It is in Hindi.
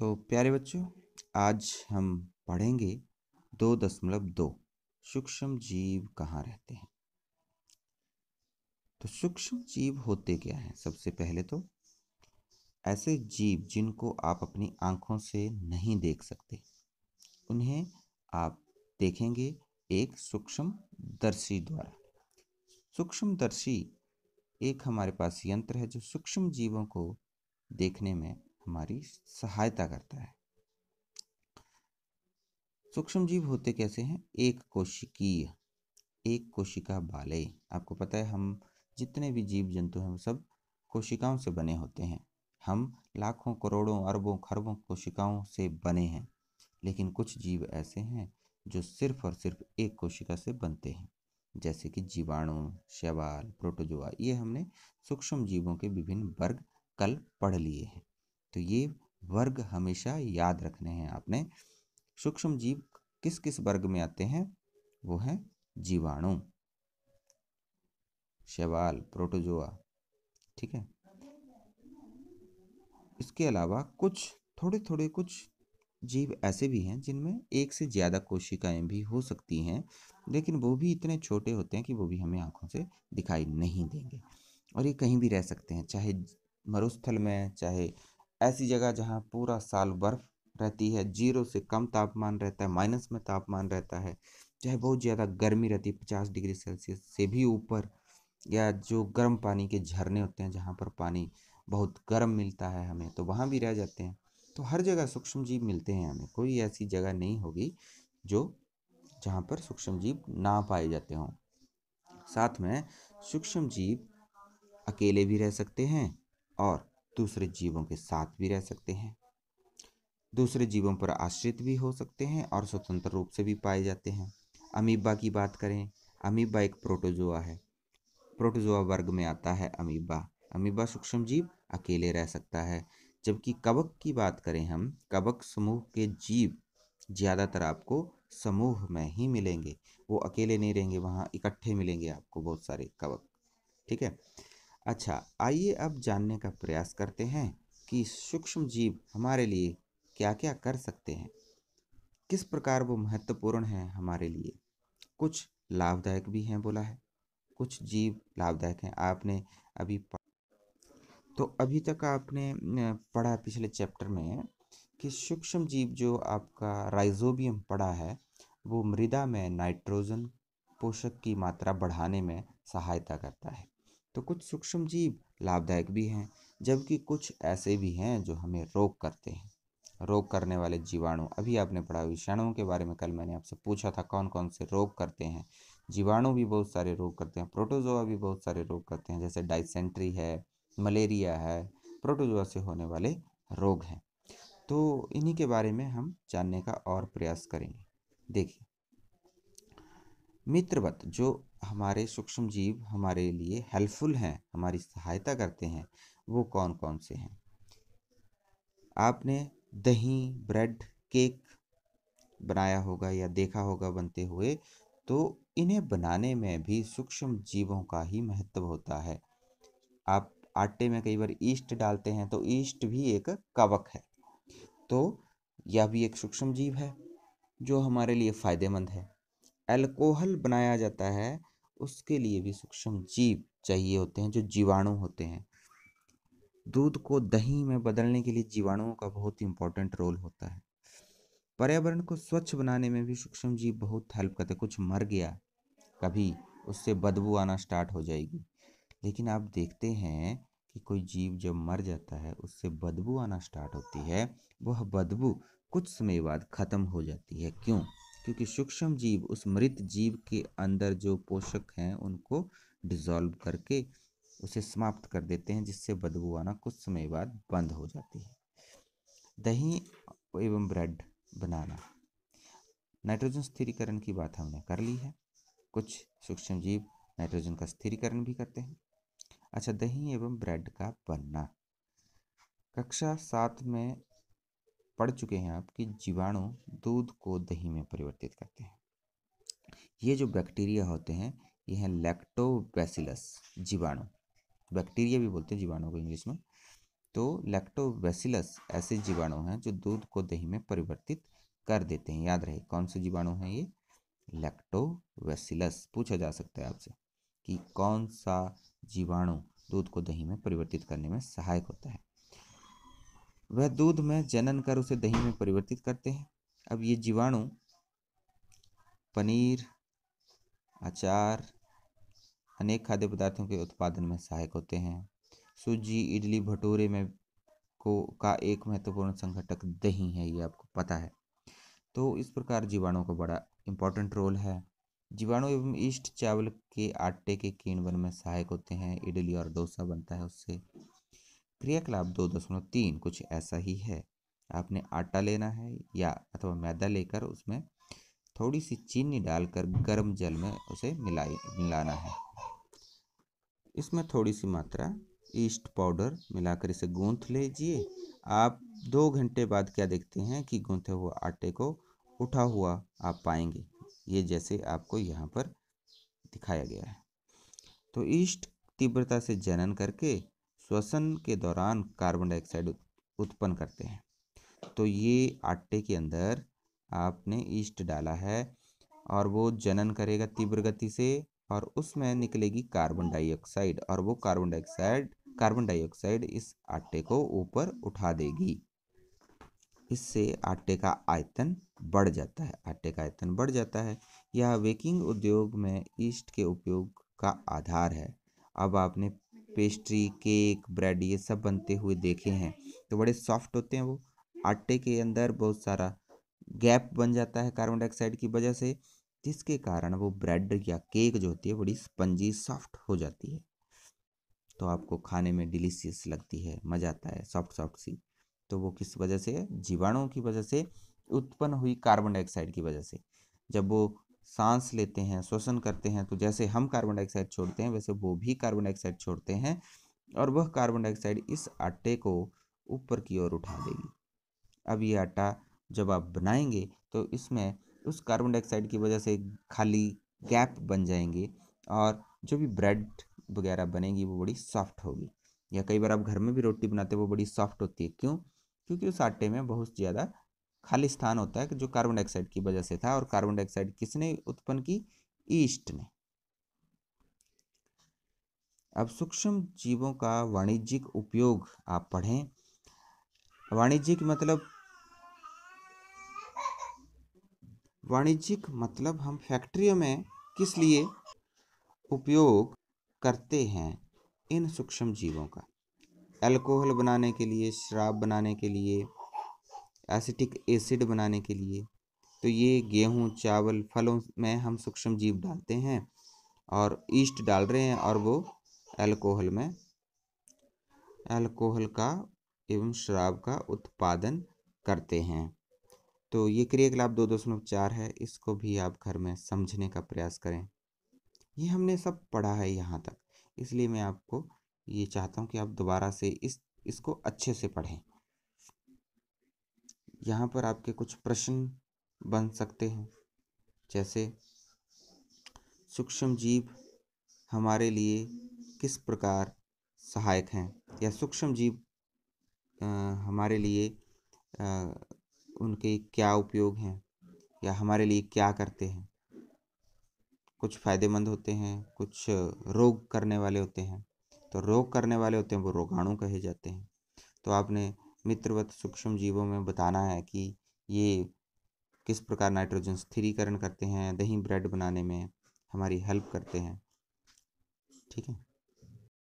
तो प्यारे बच्चों आज हम पढ़ेंगे दो दशमलव दो सूक्ष्म जीव कहाँ रहते हैं तो सूक्ष्म जीव होते क्या हैं सबसे पहले तो ऐसे जीव जिनको आप अपनी आंखों से नहीं देख सकते उन्हें आप देखेंगे एक सूक्ष्म दर्शी द्वारा सूक्ष्म दर्शी एक हमारे पास यंत्र है जो सूक्ष्म जीवों को देखने में हमारी सहायता करता है सूक्ष्म जीव होते कैसे हैं एक कोशिकीय एक कोशिका बाले आपको पता है हम जितने भी जीव जंतु हैं वो सब कोशिकाओं से बने होते हैं हम लाखों करोड़ों अरबों खरबों कोशिकाओं से बने हैं लेकिन कुछ जीव ऐसे हैं जो सिर्फ और सिर्फ एक कोशिका से बनते हैं जैसे कि जीवाणु शैवाल प्रोटोजोआ ये हमने सूक्ष्म जीवों के विभिन्न वर्ग कल पढ़ लिए हैं तो ये वर्ग हमेशा याद रखने हैं आपने सूक्ष्म जीव किस किस वर्ग में आते हैं वो है जीवाणु शैवाल प्रोटोजोआ ठीक है इसके अलावा कुछ थोड़े थोड़े कुछ जीव ऐसे भी हैं जिनमें एक से ज़्यादा कोशिकाएं भी हो सकती हैं लेकिन वो भी इतने छोटे होते हैं कि वो भी हमें आंखों से दिखाई नहीं देंगे और ये कहीं भी रह सकते हैं चाहे मरुस्थल में चाहे ऐसी जगह जहाँ पूरा साल बर्फ़ रहती है जीरो से कम तापमान रहता है माइनस में तापमान रहता है चाहे बहुत ज़्यादा गर्मी रहती है पचास डिग्री सेल्सियस से भी ऊपर या जो गर्म पानी के झरने होते हैं जहाँ पर पानी बहुत गर्म मिलता है हमें तो वहाँ भी रह जाते हैं तो हर जगह सूक्ष्म जीव मिलते हैं हमें कोई ऐसी जगह नहीं होगी जो जहाँ पर सूक्ष्म जीव ना पाए जाते हों साथ में सूक्ष्म जीव अकेले भी रह सकते हैं और दूसरे जीवों के साथ भी रह सकते हैं दूसरे जीवों पर आश्रित भी हो सकते हैं और स्वतंत्र रूप से भी पाए जाते हैं अमीबा की बात करें अमीबा एक प्रोटोजोआ है प्रोटोजोआ वर्ग में आता है अमीबा अमीबा सूक्ष्म जीव अकेले रह सकता है जबकि कवक की बात करें हम कवक समूह के जीव ज़्यादातर आपको समूह में ही मिलेंगे वो अकेले नहीं रहेंगे वहाँ इकट्ठे मिलेंगे आपको बहुत सारे कवक ठीक है अच्छा आइए अब जानने का प्रयास करते हैं कि सूक्ष्म जीव हमारे लिए क्या क्या कर सकते हैं किस प्रकार वो महत्वपूर्ण हैं हमारे लिए कुछ लाभदायक भी हैं बोला है कुछ जीव लाभदायक हैं आपने अभी तो अभी तक आपने पढ़ा पिछले चैप्टर में कि सूक्ष्म जीव जो आपका राइजोबियम पढ़ा है वो मृदा में नाइट्रोजन पोषक की मात्रा बढ़ाने में सहायता करता है तो कुछ सूक्ष्म जीव लाभदायक भी हैं जबकि कुछ ऐसे भी हैं जो हमें रोग करते हैं रोग करने वाले जीवाणु अभी आपने पढ़ा विषाणुओं के बारे में कल मैंने आपसे पूछा था कौन कौन से रोग करते हैं जीवाणु भी बहुत सारे रोग करते हैं प्रोटोजोआ भी बहुत सारे रोग करते हैं जैसे डाइसेंट्री है मलेरिया है प्रोटोजोआ से होने वाले रोग हैं तो इन्हीं के बारे में हम जानने का और प्रयास करेंगे देखिए मित्रवत जो हमारे सूक्ष्म जीव हमारे लिए हेल्पफुल हैं हमारी सहायता करते हैं वो कौन कौन से हैं आपने दही ब्रेड केक बनाया होगा या देखा होगा बनते हुए तो इन्हें बनाने में भी सूक्ष्म जीवों का ही महत्व होता है आप आटे में कई बार ईस्ट डालते हैं तो ईस्ट भी एक कवक है तो यह भी एक सूक्ष्म जीव है जो हमारे लिए फ़ायदेमंद है एल्कोहल बनाया जाता है उसके लिए भी सूक्ष्म जीव चाहिए होते हैं जो जीवाणु होते हैं दूध को दही में बदलने के लिए जीवाणुओं का बहुत ही इंपॉर्टेंट रोल होता है पर्यावरण को स्वच्छ बनाने में भी सूक्ष्म जीव बहुत हेल्प करते कुछ मर गया कभी उससे बदबू आना स्टार्ट हो जाएगी लेकिन आप देखते हैं कि कोई जीव जब मर जाता है उससे बदबू आना स्टार्ट होती है वह बदबू कुछ समय बाद ख़त्म हो जाती है क्यों क्योंकि सूक्ष्म जीव उस मृत जीव के अंदर जो पोषक हैं उनको डिजॉल्व करके उसे समाप्त कर देते हैं जिससे बदबू आना कुछ समय बाद बंद हो जाती है दही एवं ब्रेड बनाना नाइट्रोजन स्थिरीकरण की बात हमने कर ली है कुछ सूक्ष्म जीव नाइट्रोजन का स्थिरीकरण भी करते हैं अच्छा दही एवं ब्रेड का बनना कक्षा सात में पढ़ चुके हैं आप कि जीवाणु दूध को दही में परिवर्तित करते हैं ये जो बैक्टीरिया होते हैं ये हैं लैक्टोबैसिलस जीवाणु बैक्टीरिया भी बोलते हैं जीवाणु को इंग्लिश में तो लैक्टोबैसिलस ऐसे जीवाणु हैं जो दूध को दही में परिवर्तित कर देते हैं याद रहे कौन से जीवाणु हैं ये लैक्टोबैसिलस पूछा जा सकता है आपसे कि कौन सा जीवाणु दूध को दही में परिवर्तित करने में सहायक होता है वह दूध में जनन कर उसे दही में परिवर्तित करते हैं अब ये जीवाणु पनीर अचार अनेक खाद्य पदार्थों के उत्पादन में सहायक होते हैं सूजी इडली भटूरे में को का एक महत्वपूर्ण संघटक दही है ये आपको पता है तो इस प्रकार जीवाणु का बड़ा इम्पोर्टेंट रोल है जीवाणु एवं ईस्ट चावल के आटे के किण्वन में सहायक होते हैं इडली और डोसा बनता है उससे क्रियाकलाप दो दशमलव तीन कुछ ऐसा ही है आपने आटा लेना है या अथवा मैदा लेकर उसमें थोड़ी सी चीनी डालकर गर्म जल में उसे मिलाई मिलाना है इसमें थोड़ी सी मात्रा ईस्ट पाउडर मिलाकर इसे गूंथ लीजिए आप दो घंटे बाद क्या देखते हैं कि गूंथे हुए आटे को उठा हुआ आप पाएंगे ये जैसे आपको यहाँ पर दिखाया गया है तो ईस्ट तीव्रता से जनन करके श्वसन के दौरान कार्बन डाइऑक्साइड उत्पन्न करते हैं तो ये आटे के अंदर आपने ईस्ट डाला है और वो जनन करेगा तीव्र गति से और उसमें निकलेगी कार्बन डाइऑक्साइड और वो कार्बन डाइऑक्साइड कार्बन डाइऑक्साइड इस आटे को ऊपर उठा देगी इससे आटे का आयतन बढ़ जाता है आटे का आयतन बढ़ जाता है यह बेकिंग उद्योग में ईस्ट के उपयोग का आधार है अब आपने पेस्ट्री केक ब्रेड ये सब बनते हुए देखे हैं तो बड़े सॉफ्ट होते हैं वो आटे के अंदर बहुत सारा गैप बन जाता है कार्बन डाइऑक्साइड की वजह से जिसके कारण वो ब्रेड या केक जो होती है बड़ी स्पंजी सॉफ्ट हो जाती है तो आपको खाने में डिलीशियस लगती है मज़ा आता है सॉफ्ट सॉफ्ट सी तो वो किस वजह से जीवाणुओं की वजह से उत्पन्न हुई कार्बन डाइऑक्साइड की वजह से जब वो सांस लेते हैं श्वसन करते हैं तो जैसे हम कार्बन डाइऑक्साइड छोड़ते हैं वैसे वो भी कार्बन डाइऑक्साइड छोड़ते हैं और वह कार्बन डाइऑक्साइड इस आटे को ऊपर की ओर उठा देगी अब ये आटा जब आप बनाएंगे तो इसमें उस कार्बन डाइऑक्साइड की वजह से खाली गैप बन जाएंगे और जो भी ब्रेड वगैरह बनेगी वो बड़ी सॉफ्ट होगी या कई बार आप घर में भी रोटी बनाते हैं वो बड़ी सॉफ्ट होती है क्यों क्योंकि उस आटे में बहुत ज़्यादा खाली स्थान होता है जो कार्बन डाइऑक्साइड की वजह से था और कार्बन डाइऑक्साइड किसने उत्पन्न की ईस्ट ने अब सूक्ष्म जीवों का वाणिज्यिक उपयोग आप पढ़ें वाणिज्यिक मतलब वाणिज्यिक मतलब हम फैक्ट्रियों में किस लिए उपयोग करते हैं इन सूक्ष्म जीवों का अल्कोहल बनाने के लिए शराब बनाने के लिए एसिटिक एसिड बनाने के लिए तो ये गेहूँ चावल फलों में हम सूक्ष्म जीव डालते हैं और ईस्ट डाल रहे हैं और वो अल्कोहल में अल्कोहल का एवं शराब का उत्पादन करते हैं तो ये क्रियाकलाप दो दशमलव चार है इसको भी आप घर में समझने का प्रयास करें ये हमने सब पढ़ा है यहाँ तक इसलिए मैं आपको ये चाहता हूँ कि आप दोबारा से इस इसको अच्छे से पढ़ें यहाँ पर आपके कुछ प्रश्न बन सकते हैं जैसे सूक्ष्म जीव हमारे लिए किस प्रकार सहायक हैं या सूक्ष्म जीव हमारे लिए आ, उनके क्या उपयोग हैं या हमारे लिए क्या करते हैं कुछ फ़ायदेमंद होते हैं कुछ रोग करने वाले होते हैं तो रोग करने वाले होते हैं वो रोगाणु कहे जाते हैं तो आपने मित्रवत सूक्ष्म जीवों में बताना है कि ये किस प्रकार नाइट्रोजन स्थिरीकरण करते हैं दही ब्रेड बनाने में हमारी हेल्प करते हैं ठीक है